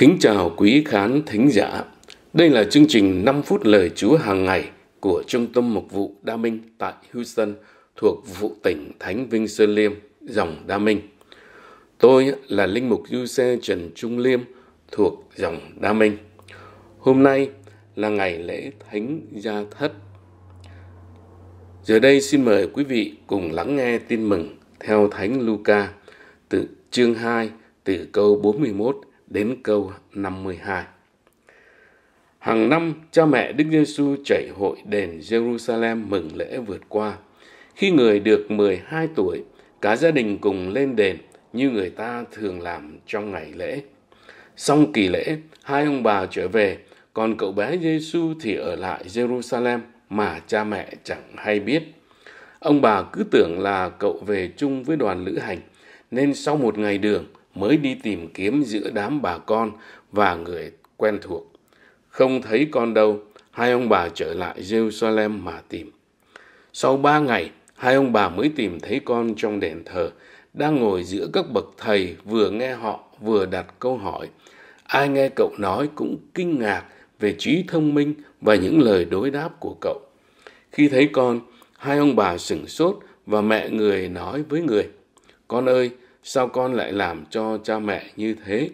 Kính chào quý khán thính giả. Đây là chương trình 5 phút lời Chúa hàng ngày của Trung tâm Mục vụ Đa Minh tại Houston thuộc vụ tỉnh Thánh Vinh Sơn Liêm, dòng Đa Minh. Tôi là Linh Mục Du Xe Trần Trung Liêm thuộc dòng Đa Minh. Hôm nay là ngày lễ Thánh Gia Thất. Giờ đây xin mời quý vị cùng lắng nghe tin mừng theo Thánh Luca từ chương 2 từ câu 41 đến câu 52. Hàng năm, cha mẹ Đức Giêsu chảy hội đền Jerusalem mừng lễ vượt qua. Khi người được 12 tuổi, cả gia đình cùng lên đền như người ta thường làm trong ngày lễ. Xong kỳ lễ, hai ông bà trở về, còn cậu bé Giêsu thì ở lại Jerusalem mà cha mẹ chẳng hay biết. Ông bà cứ tưởng là cậu về chung với đoàn lữ hành, nên sau một ngày đường, mới đi tìm kiếm giữa đám bà con và người quen thuộc. Không thấy con đâu, hai ông bà trở lại Jerusalem mà tìm. Sau ba ngày, hai ông bà mới tìm thấy con trong đền thờ, đang ngồi giữa các bậc thầy vừa nghe họ vừa đặt câu hỏi. Ai nghe cậu nói cũng kinh ngạc về trí thông minh và những lời đối đáp của cậu. Khi thấy con, hai ông bà sửng sốt và mẹ người nói với người, Con ơi, sao con lại làm cho cha mẹ như thế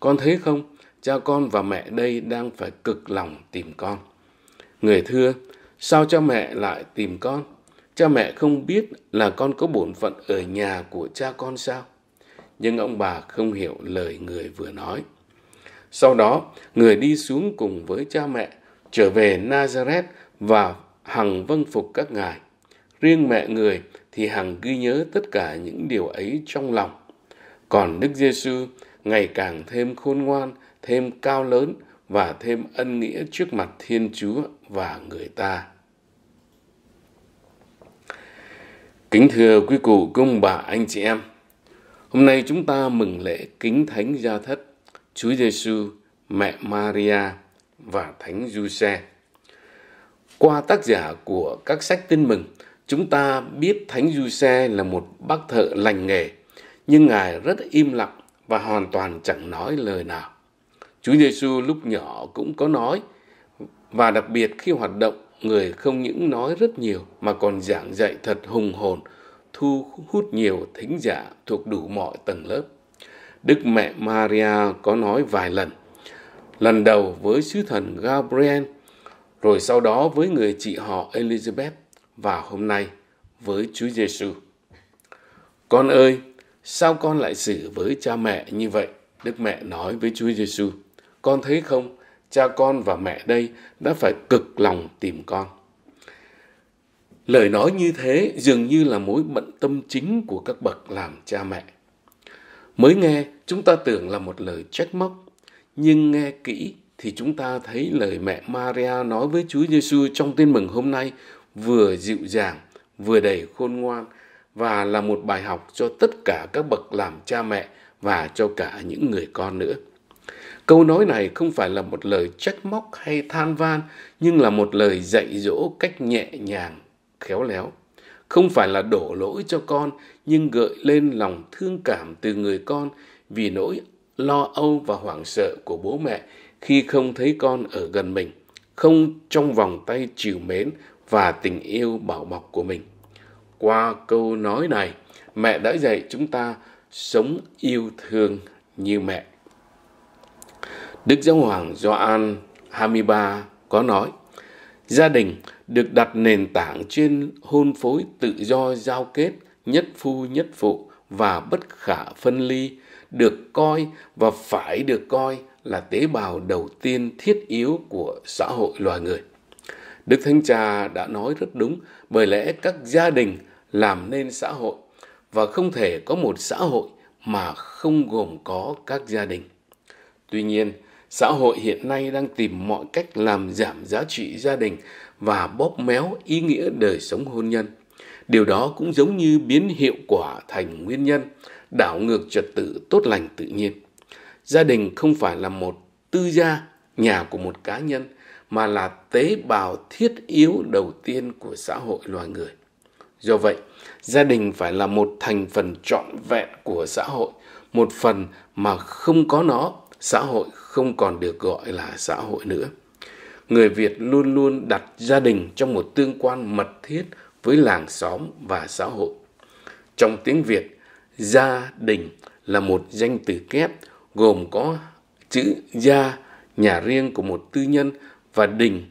con thấy không cha con và mẹ đây đang phải cực lòng tìm con người thưa sao cha mẹ lại tìm con cha mẹ không biết là con có bổn phận ở nhà của cha con sao nhưng ông bà không hiểu lời người vừa nói sau đó người đi xuống cùng với cha mẹ trở về nazareth và hằng vâng phục các ngài riêng mẹ người thì hằng ghi nhớ tất cả những điều ấy trong lòng. Còn Đức Giêsu ngày càng thêm khôn ngoan, thêm cao lớn và thêm ân nghĩa trước mặt Thiên Chúa và người ta. Kính thưa quý cụ công bà anh chị em, hôm nay chúng ta mừng lễ kính thánh gia thất Chúa Giêsu, mẹ Maria và Thánh Giuse. Qua tác giả của các sách Tin mừng, Chúng ta biết Thánh Du Xe là một bác thợ lành nghề, nhưng Ngài rất im lặng và hoàn toàn chẳng nói lời nào. Chúa Giêsu lúc nhỏ cũng có nói, và đặc biệt khi hoạt động, người không những nói rất nhiều mà còn giảng dạy thật hùng hồn, thu hút nhiều thính giả thuộc đủ mọi tầng lớp. Đức mẹ Maria có nói vài lần, lần đầu với sứ thần Gabriel, rồi sau đó với người chị họ Elizabeth và hôm nay với Chúa Giêsu. Con ơi, sao con lại xử với cha mẹ như vậy? Đức mẹ nói với Chúa Giêsu. Con thấy không, cha con và mẹ đây đã phải cực lòng tìm con. Lời nói như thế dường như là mối bận tâm chính của các bậc làm cha mẹ. Mới nghe, chúng ta tưởng là một lời trách móc, nhưng nghe kỹ thì chúng ta thấy lời mẹ Maria nói với Chúa Giêsu trong tin mừng hôm nay vừa dịu dàng, vừa đầy khôn ngoan và là một bài học cho tất cả các bậc làm cha mẹ và cho cả những người con nữa. Câu nói này không phải là một lời trách móc hay than van, nhưng là một lời dạy dỗ cách nhẹ nhàng, khéo léo. Không phải là đổ lỗi cho con, nhưng gợi lên lòng thương cảm từ người con vì nỗi lo âu và hoảng sợ của bố mẹ khi không thấy con ở gần mình, không trong vòng tay chiều mến và tình yêu bảo bọc của mình. Qua câu nói này, mẹ đã dạy chúng ta sống yêu thương như mẹ. Đức Giáo Hoàng Gioan 23 có nói, gia đình được đặt nền tảng trên hôn phối tự do giao kết, nhất phu nhất phụ và bất khả phân ly, được coi và phải được coi là tế bào đầu tiên thiết yếu của xã hội loài người. Đức Thánh Cha đã nói rất đúng, bởi lẽ các gia đình làm nên xã hội và không thể có một xã hội mà không gồm có các gia đình. Tuy nhiên, xã hội hiện nay đang tìm mọi cách làm giảm giá trị gia đình và bóp méo ý nghĩa đời sống hôn nhân. Điều đó cũng giống như biến hiệu quả thành nguyên nhân, đảo ngược trật tự tốt lành tự nhiên. Gia đình không phải là một tư gia, nhà của một cá nhân – mà là tế bào thiết yếu đầu tiên của xã hội loài người. Do vậy, gia đình phải là một thành phần trọn vẹn của xã hội, một phần mà không có nó, xã hội không còn được gọi là xã hội nữa. Người Việt luôn luôn đặt gia đình trong một tương quan mật thiết với làng xóm và xã hội. Trong tiếng Việt, gia đình là một danh từ kép gồm có chữ gia, nhà riêng của một tư nhân và đình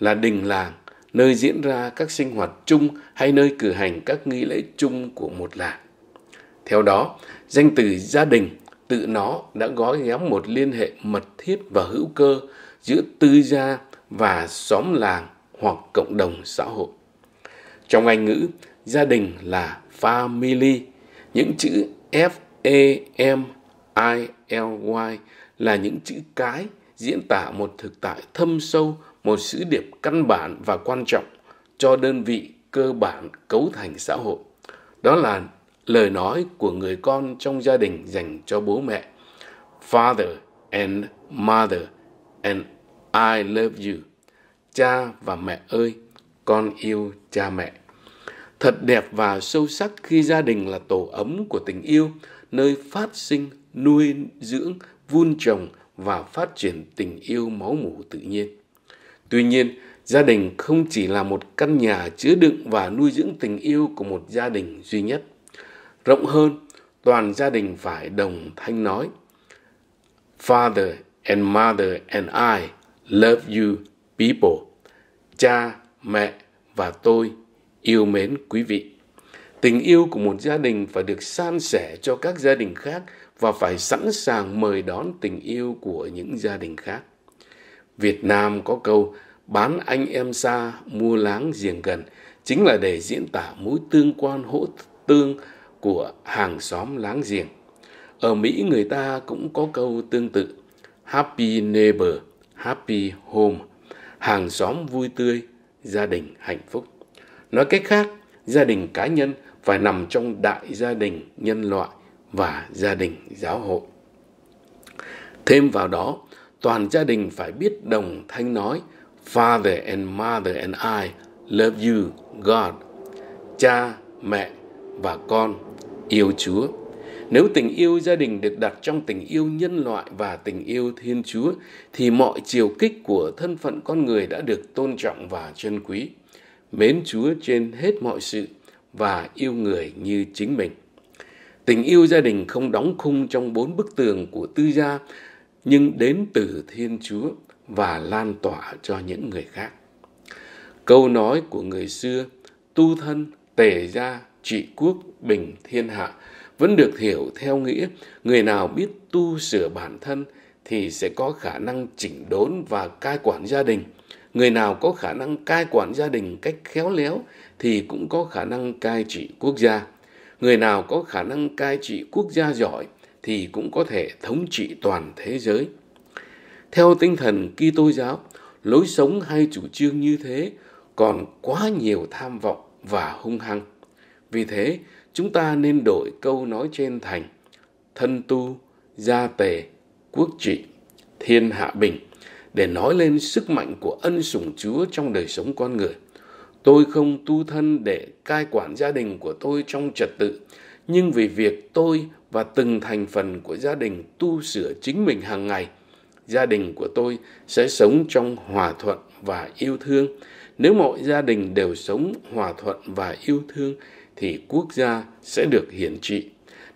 là đình làng, nơi diễn ra các sinh hoạt chung hay nơi cử hành các nghi lễ chung của một làng. Theo đó, danh từ gia đình tự nó đã gói ghém một liên hệ mật thiết và hữu cơ giữa tư gia và xóm làng hoặc cộng đồng xã hội. Trong Anh ngữ, gia đình là family, những chữ F E M I L Y là những chữ cái diễn tả một thực tại thâm sâu, một sứ điệp căn bản và quan trọng cho đơn vị cơ bản cấu thành xã hội. Đó là lời nói của người con trong gia đình dành cho bố mẹ. Father and mother and I love you. Cha và mẹ ơi, con yêu cha mẹ. Thật đẹp và sâu sắc khi gia đình là tổ ấm của tình yêu, nơi phát sinh, nuôi dưỡng, vun trồng và phát triển tình yêu máu mủ tự nhiên. Tuy nhiên, gia đình không chỉ là một căn nhà chứa đựng và nuôi dưỡng tình yêu của một gia đình duy nhất. Rộng hơn, toàn gia đình phải đồng thanh nói Father and mother and I love you people. Cha, mẹ và tôi yêu mến quý vị. Tình yêu của một gia đình phải được san sẻ cho các gia đình khác và phải sẵn sàng mời đón tình yêu của những gia đình khác. Việt Nam có câu bán anh em xa, mua láng giềng gần chính là để diễn tả mối tương quan hỗ tương của hàng xóm láng giềng. Ở Mỹ người ta cũng có câu tương tự Happy neighbor, happy home, hàng xóm vui tươi, gia đình hạnh phúc. Nói cách khác, gia đình cá nhân phải nằm trong đại gia đình nhân loại và gia đình giáo hội. Thêm vào đó, toàn gia đình phải biết đồng thanh nói Father and Mother and I love you, God. Cha, mẹ và con yêu Chúa. Nếu tình yêu gia đình được đặt trong tình yêu nhân loại và tình yêu Thiên Chúa thì mọi chiều kích của thân phận con người đã được tôn trọng và trân quý. Mến Chúa trên hết mọi sự và yêu người như chính mình. Tình yêu gia đình không đóng khung trong bốn bức tường của tư gia, nhưng đến từ Thiên Chúa và lan tỏa cho những người khác. Câu nói của người xưa, tu thân, tề gia, trị quốc, bình thiên hạ, vẫn được hiểu theo nghĩa người nào biết tu sửa bản thân thì sẽ có khả năng chỉnh đốn và cai quản gia đình. Người nào có khả năng cai quản gia đình cách khéo léo thì cũng có khả năng cai trị quốc gia người nào có khả năng cai trị quốc gia giỏi thì cũng có thể thống trị toàn thế giới. Theo tinh thần Kitô giáo, lối sống hay chủ trương như thế còn quá nhiều tham vọng và hung hăng. Vì thế, chúng ta nên đổi câu nói trên thành thân tu, gia tề, quốc trị, thiên hạ bình để nói lên sức mạnh của ân sủng Chúa trong đời sống con người. Tôi không tu thân để cai quản gia đình của tôi trong trật tự, nhưng vì việc tôi và từng thành phần của gia đình tu sửa chính mình hàng ngày, gia đình của tôi sẽ sống trong hòa thuận và yêu thương. Nếu mọi gia đình đều sống hòa thuận và yêu thương thì quốc gia sẽ được hiển trị.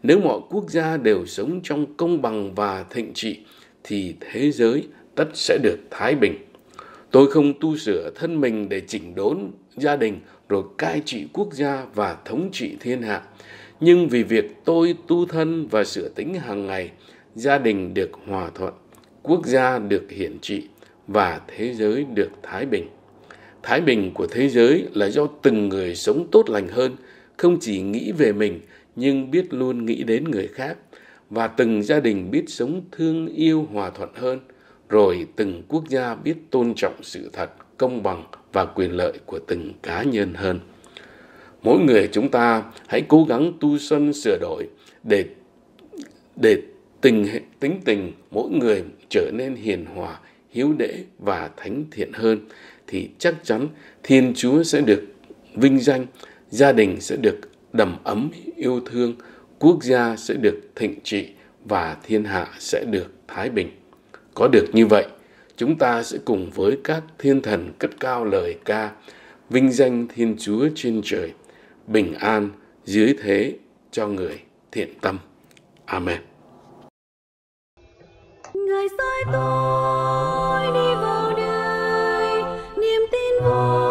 Nếu mọi quốc gia đều sống trong công bằng và thịnh trị thì thế giới tất sẽ được thái bình. Tôi không tu sửa thân mình để chỉnh đốn gia đình rồi cai trị quốc gia và thống trị thiên hạ. Nhưng vì việc tôi tu thân và sửa tính hàng ngày, gia đình được hòa thuận, quốc gia được hiển trị và thế giới được thái bình. Thái bình của thế giới là do từng người sống tốt lành hơn, không chỉ nghĩ về mình nhưng biết luôn nghĩ đến người khác và từng gia đình biết sống thương yêu hòa thuận hơn – rồi từng quốc gia biết tôn trọng sự thật công bằng và quyền lợi của từng cá nhân hơn mỗi người chúng ta hãy cố gắng tu sân sửa đổi để để tình tính tình mỗi người trở nên hiền hòa hiếu đễ và thánh thiện hơn thì chắc chắn thiên chúa sẽ được vinh danh gia đình sẽ được đầm ấm yêu thương quốc gia sẽ được thịnh trị và thiên hạ sẽ được thái bình có được như vậy, chúng ta sẽ cùng với các thiên thần cất cao lời ca, vinh danh Thiên Chúa trên trời, bình an dưới thế cho người thiện tâm. Amen. Người soi tôi đi vào đời, niềm tin vui.